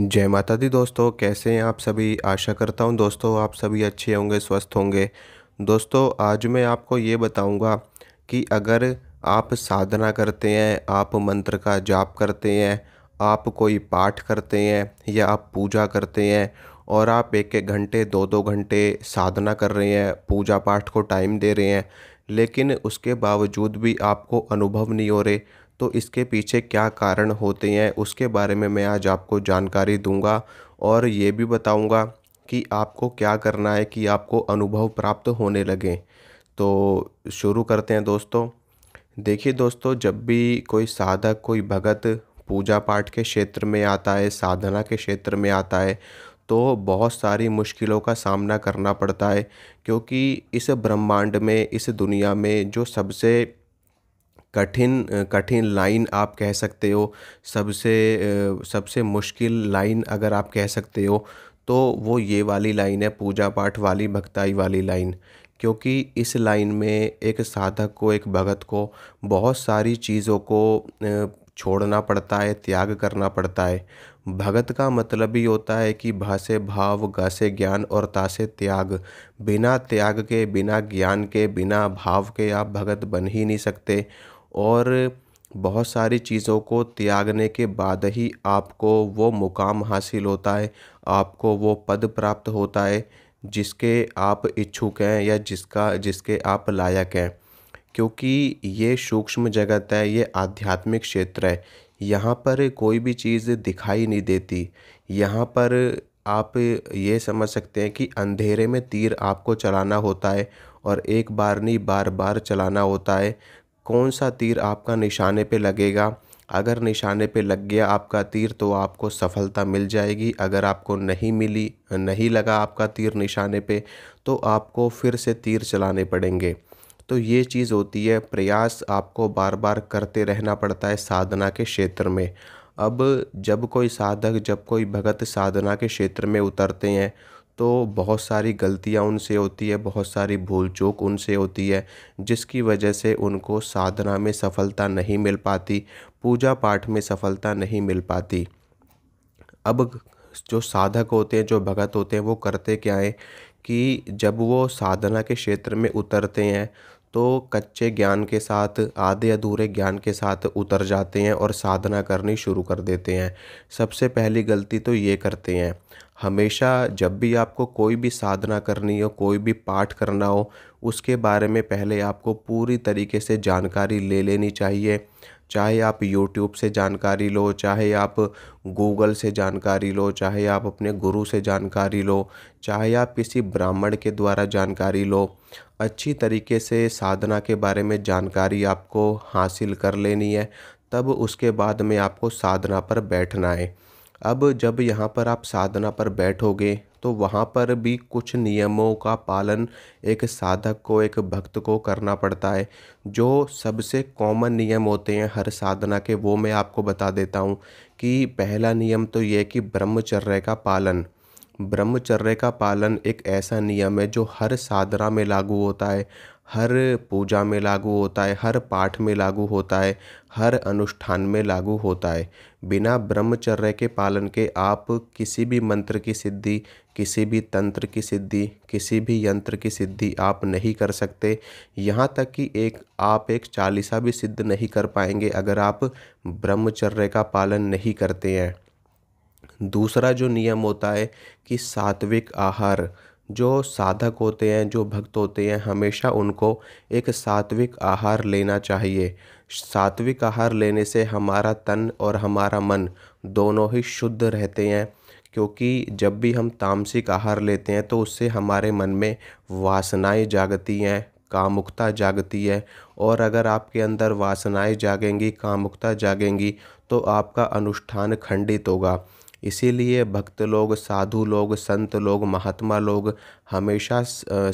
जय माता दी दोस्तों कैसे हैं आप सभी आशा करता हूं दोस्तों आप सभी अच्छे होंगे स्वस्थ होंगे दोस्तों आज मैं आपको ये बताऊंगा कि अगर आप साधना करते हैं आप मंत्र का जाप करते हैं आप कोई पाठ करते हैं या आप पूजा करते हैं और आप एक एक घंटे दो दो घंटे साधना कर रहे हैं पूजा पाठ को टाइम दे रहे हैं लेकिन उसके बावजूद भी आपको अनुभव नहीं हो रहे तो इसके पीछे क्या कारण होते हैं उसके बारे में मैं आज आपको जानकारी दूंगा और ये भी बताऊंगा कि आपको क्या करना है कि आपको अनुभव प्राप्त होने लगे तो शुरू करते हैं दोस्तों देखिए दोस्तों जब भी कोई साधक कोई भगत पूजा पाठ के क्षेत्र में आता है साधना के क्षेत्र में आता है तो बहुत सारी मुश्किलों का सामना करना पड़ता है क्योंकि इस ब्रह्मांड में इस दुनिया में जो सबसे कठिन कठिन लाइन आप कह सकते हो सबसे सबसे मुश्किल लाइन अगर आप कह सकते हो तो वो ये वाली लाइन है पूजा पाठ वाली भक्ताई वाली लाइन क्योंकि इस लाइन में एक साधक को एक भगत को बहुत सारी चीज़ों को छोड़ना पड़ता है त्याग करना पड़ता है भगत का मतलब ही होता है कि भासे भाव गासे ज्ञान और तासे त्याग बिना त्याग के बिना ज्ञान के बिना भाव के आप भगत बन ही नहीं सकते और बहुत सारी चीज़ों को त्यागने के बाद ही आपको वो मुक़ाम हासिल होता है आपको वो पद प्राप्त होता है जिसके आप इच्छुक हैं या जिसका जिसके आप लायक हैं क्योंकि ये सूक्ष्म जगत है ये आध्यात्मिक क्षेत्र है यहाँ पर कोई भी चीज़ दिखाई नहीं देती यहाँ पर आप ये समझ सकते हैं कि अंधेरे में तीर आपको चलाना होता है और एक बार नहीं बार बार चलाना होता है कौन सा तीर आपका निशाने पे लगेगा अगर निशाने पे लग गया आपका तीर तो आपको सफलता मिल जाएगी अगर आपको नहीं मिली नहीं लगा आपका तीर निशाने पे तो आपको फिर से तीर चलाने पड़ेंगे तो ये चीज़ होती है प्रयास आपको बार बार करते रहना पड़ता है साधना के क्षेत्र में अब जब कोई साधक जब कोई भगत साधना के क्षेत्र में उतरते हैं तो बहुत सारी गलतियाँ उनसे होती है बहुत सारी भूल चूक उनसे होती है जिसकी वजह से उनको साधना में सफलता नहीं मिल पाती पूजा पाठ में सफलता नहीं मिल पाती अब जो साधक होते हैं जो भगत होते हैं वो करते क्या है कि जब वो साधना के क्षेत्र में उतरते हैं तो कच्चे ज्ञान के साथ आधे अधूरे ज्ञान के साथ उतर जाते हैं और साधना करनी शुरू कर देते हैं सबसे पहली गलती तो ये करते हैं हमेशा जब भी आपको कोई भी साधना करनी हो कोई भी पाठ करना हो उसके बारे में पहले आपको पूरी तरीके से जानकारी ले लेनी चाहिए चाहे आप यूट्यूब से जानकारी लो चाहे आप गूगल से जानकारी लो चाहे आप अपने गुरु से जानकारी लो चाहे आप किसी ब्राह्मण के द्वारा जानकारी लो अच्छी तरीके से साधना के बारे में जानकारी आपको हासिल कर लेनी है तब उसके बाद में आपको साधना पर बैठना है अब जब यहाँ पर आप साधना पर बैठोगे तो वहाँ पर भी कुछ नियमों का पालन एक साधक को एक भक्त को करना पड़ता है जो सबसे कॉमन नियम होते हैं हर साधना के वो मैं आपको बता देता हूँ कि पहला नियम तो ये कि ब्रह्मचर्य का पालन ब्रह्मचर्य का पालन एक ऐसा नियम है जो हर साधना में लागू होता है हर पूजा में लागू होता है हर पाठ में लागू होता है हर अनुष्ठान में लागू होता है बिना ब्रह्मचर्य के पालन के आप किसी भी मंत्र की सिद्धि किसी भी तंत्र की सिद्धि किसी भी यंत्र की सिद्धि आप नहीं कर सकते यहाँ तक कि एक आप एक चालीसा भी सिद्ध नहीं कर पाएंगे अगर आप ब्रह्मचर्य का पालन नहीं करते हैं दूसरा जो नियम होता है कि सात्विक आहार जो साधक होते हैं जो भक्त होते हैं हमेशा उनको एक सात्विक आहार लेना चाहिए सात्विक आहार लेने से हमारा तन और हमारा मन दोनों ही शुद्ध रहते हैं क्योंकि जब भी हम तामसिक आहार लेते हैं तो उससे हमारे मन में वासनाएं जागती हैं कामुकता जागती है और अगर आपके अंदर वासनाएं जागेंगी कामुकता जागेंगी तो आपका अनुष्ठान खंडित होगा इसीलिए भक्त लोग साधु लोग संत लोग महात्मा लोग हमेशा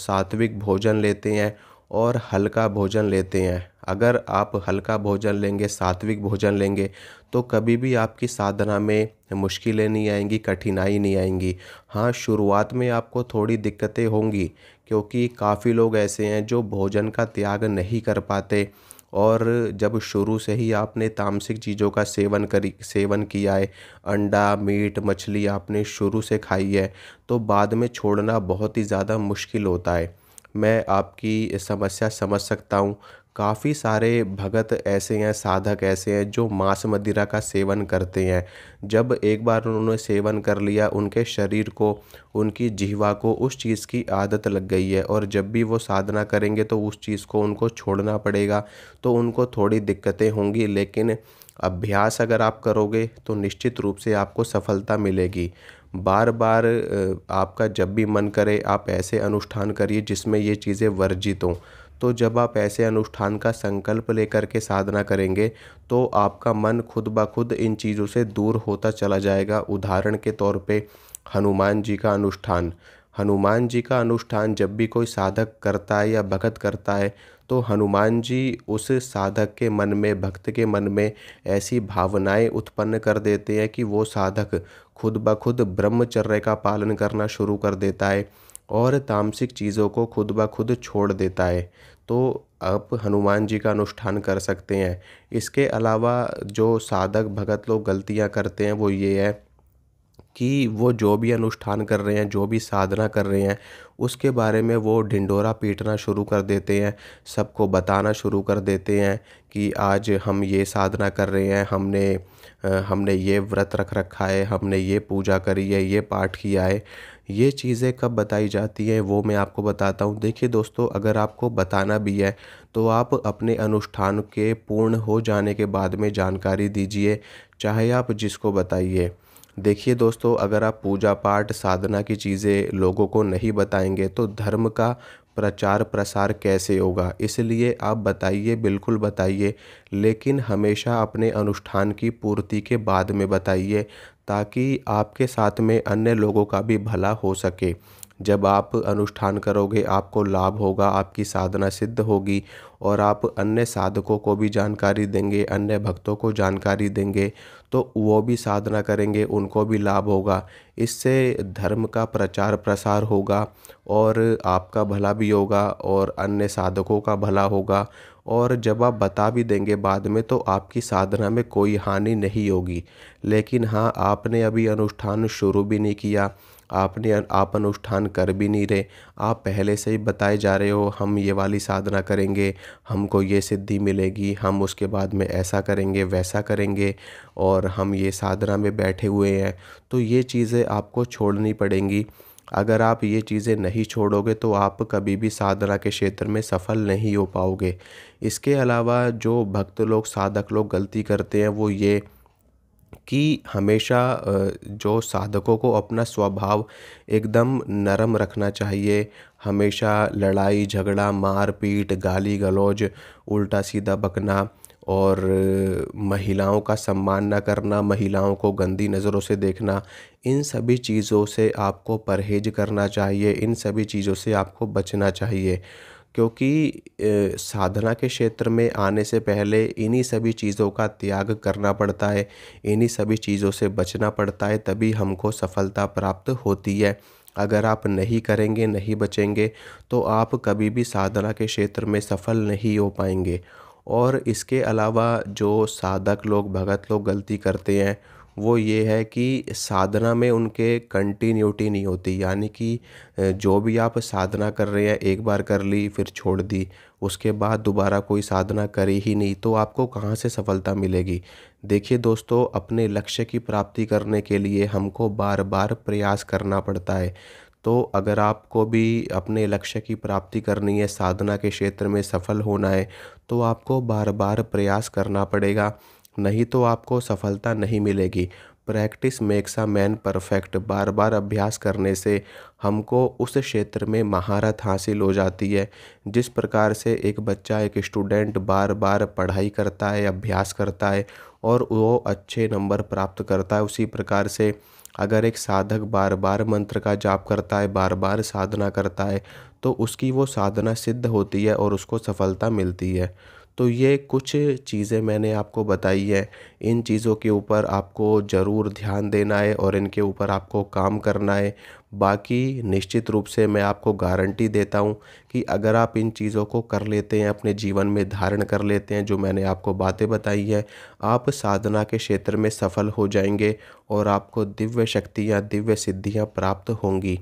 सात्विक भोजन लेते हैं और हल्का भोजन लेते हैं अगर आप हल्का भोजन लेंगे सात्विक भोजन लेंगे तो कभी भी आपकी साधना में मुश्किलें नहीं आएंगी कठिनाई नहीं आएंगी हाँ शुरुआत में आपको थोड़ी दिक्कतें होंगी क्योंकि काफ़ी लोग ऐसे हैं जो भोजन का त्याग नहीं कर पाते और जब शुरू से ही आपने तामसिक चीज़ों का सेवन करी सेवन किया है अंडा मीट मछली आपने शुरू से खाई है तो बाद में छोड़ना बहुत ही ज़्यादा मुश्किल होता है मैं आपकी समस्या समझ सकता हूँ काफ़ी सारे भगत ऐसे हैं साधक ऐसे हैं जो मांस मदिरा का सेवन करते हैं जब एक बार उन्होंने सेवन कर लिया उनके शरीर को उनकी जिहवा को उस चीज़ की आदत लग गई है और जब भी वो साधना करेंगे तो उस चीज़ को उनको छोड़ना पड़ेगा तो उनको थोड़ी दिक्कतें होंगी लेकिन अभ्यास अगर आप करोगे तो निश्चित रूप से आपको सफलता मिलेगी बार बार आपका जब भी मन करे आप ऐसे अनुष्ठान करिए जिसमें ये चीज़ें वर्जित हों तो जब आप ऐसे अनुष्ठान का संकल्प लेकर के साधना करेंगे तो आपका मन खुद ब खुद इन चीज़ों से दूर होता चला जाएगा उदाहरण के तौर पे हनुमान जी का अनुष्ठान हनुमान जी का अनुष्ठान जब भी कोई साधक करता है या भगत करता है तो हनुमान जी उस साधक के मन में भक्त के मन में ऐसी भावनाएं उत्पन्न कर देते हैं कि वो साधक खुद ब खुद ब्रह्मचर्य का पालन करना शुरू कर देता है और तामसिक चीज़ों को खुद ब खुद छोड़ देता है तो आप हनुमान जी का अनुष्ठान कर सकते हैं इसके अलावा जो साधक भगत लोग गलतियाँ करते हैं वो ये है कि वो जो भी अनुष्ठान कर रहे हैं जो भी साधना कर रहे हैं उसके बारे में वो ढिंडोरा पीटना शुरू कर देते हैं सबको बताना शुरू कर देते हैं कि आज हम ये साधना कर रहे हैं हमने हमने ये व्रत रख रखा है हमने ये पूजा करी है ये पाठ किया है ये चीज़ें कब बताई जाती हैं वो मैं आपको बताता हूँ देखिए दोस्तों अगर आपको बताना भी है तो आप अपने अनुष्ठान के पूर्ण हो जाने के बाद में जानकारी दीजिए चाहे आप जिसको बताइए देखिए दोस्तों अगर आप पूजा पाठ साधना की चीज़ें लोगों को नहीं बताएंगे तो धर्म का प्रचार प्रसार कैसे होगा इसलिए आप बताइए बिल्कुल बताइए लेकिन हमेशा अपने अनुष्ठान की पूर्ति के बाद में बताइए ताकि आपके साथ में अन्य लोगों का भी भला हो सके जब आप अनुष्ठान करोगे आपको लाभ होगा आपकी साधना सिद्ध होगी और आप अन्य साधकों को भी जानकारी देंगे अन्य भक्तों को जानकारी देंगे तो वो भी साधना करेंगे उनको भी लाभ होगा इससे धर्म का प्रचार प्रसार होगा और आपका भला भी होगा और अन्य साधकों का भला होगा और जब आप बता भी देंगे बाद में तो आपकी साधना में कोई हानि नहीं होगी लेकिन हाँ आपने अभी अनुष्ठान शुरू भी नहीं किया आपने आप अनुष्ठान कर भी नहीं रहे आप पहले से ही बताए जा रहे हो हम ये वाली साधना करेंगे हमको ये सिद्धि मिलेगी हम उसके बाद में ऐसा करेंगे वैसा करेंगे और हम ये साधना में बैठे हुए हैं तो ये चीज़ें आपको छोड़नी पड़ेंगी अगर आप ये चीज़ें नहीं छोड़ोगे तो आप कभी भी साधना के क्षेत्र में सफल नहीं हो पाओगे इसके अलावा जो भक्त लोग साधक लोग गलती करते हैं वो ये कि हमेशा जो साधकों को अपना स्वभाव एकदम नरम रखना चाहिए हमेशा लड़ाई झगड़ा मार पीट गाली गलौज उल्टा सीधा बकना और महिलाओं का सम्मान न करना महिलाओं को गंदी नज़रों से देखना इन सभी चीज़ों से आपको परहेज करना चाहिए इन सभी चीज़ों से आपको बचना चाहिए क्योंकि साधना के क्षेत्र में आने से पहले इन्हीं सभी चीज़ों का त्याग करना पड़ता है इन्हीं सभी चीज़ों से बचना पड़ता है तभी हमको सफलता प्राप्त होती है अगर आप नहीं करेंगे नहीं बचेंगे तो आप कभी भी साधना के क्षेत्र में सफल नहीं हो पाएंगे और इसके अलावा जो साधक लोग भगत लोग गलती करते हैं वो ये है कि साधना में उनके कंटिन्यूटी नहीं होती यानी कि जो भी आप साधना कर रहे हैं एक बार कर ली फिर छोड़ दी उसके बाद दोबारा कोई साधना करी ही नहीं तो आपको कहाँ से सफलता मिलेगी देखिए दोस्तों अपने लक्ष्य की प्राप्ति करने के लिए हमको बार बार प्रयास करना पड़ता है तो अगर आपको भी अपने लक्ष्य की प्राप्ति करनी है साधना के क्षेत्र में सफल होना है तो आपको बार बार प्रयास करना पड़ेगा नहीं तो आपको सफलता नहीं मिलेगी practice makes a man perfect बार बार अभ्यास करने से हमको उस क्षेत्र में महारत हासिल हो जाती है जिस प्रकार से एक बच्चा एक स्टूडेंट बार बार पढ़ाई करता है अभ्यास करता है और वो अच्छे नंबर प्राप्त करता है उसी प्रकार से अगर एक साधक बार बार मंत्र का जाप करता है बार बार साधना करता है तो उसकी वो साधना सिद्ध होती है और उसको सफलता मिलती है तो ये कुछ चीज़ें मैंने आपको बताई है इन चीज़ों के ऊपर आपको ज़रूर ध्यान देना है और इनके ऊपर आपको काम करना है बाकी निश्चित रूप से मैं आपको गारंटी देता हूँ कि अगर आप इन चीज़ों को कर लेते हैं अपने जीवन में धारण कर लेते हैं जो मैंने आपको बातें बताई हैं आप साधना के क्षेत्र में सफल हो जाएंगे और आपको दिव्य शक्तियाँ दिव्य सिद्धियाँ प्राप्त होंगी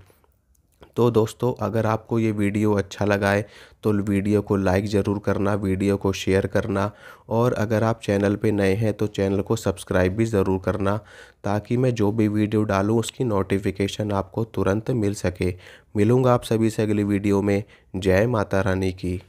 तो दोस्तों अगर आपको ये वीडियो अच्छा लगाए तो वीडियो को लाइक ज़रूर करना वीडियो को शेयर करना और अगर आप चैनल पे नए हैं तो चैनल को सब्सक्राइब भी ज़रूर करना ताकि मैं जो भी वीडियो डालूँ उसकी नोटिफिकेशन आपको तुरंत मिल सके मिलूँगा आप सभी से अगली वीडियो में जय माता रानी की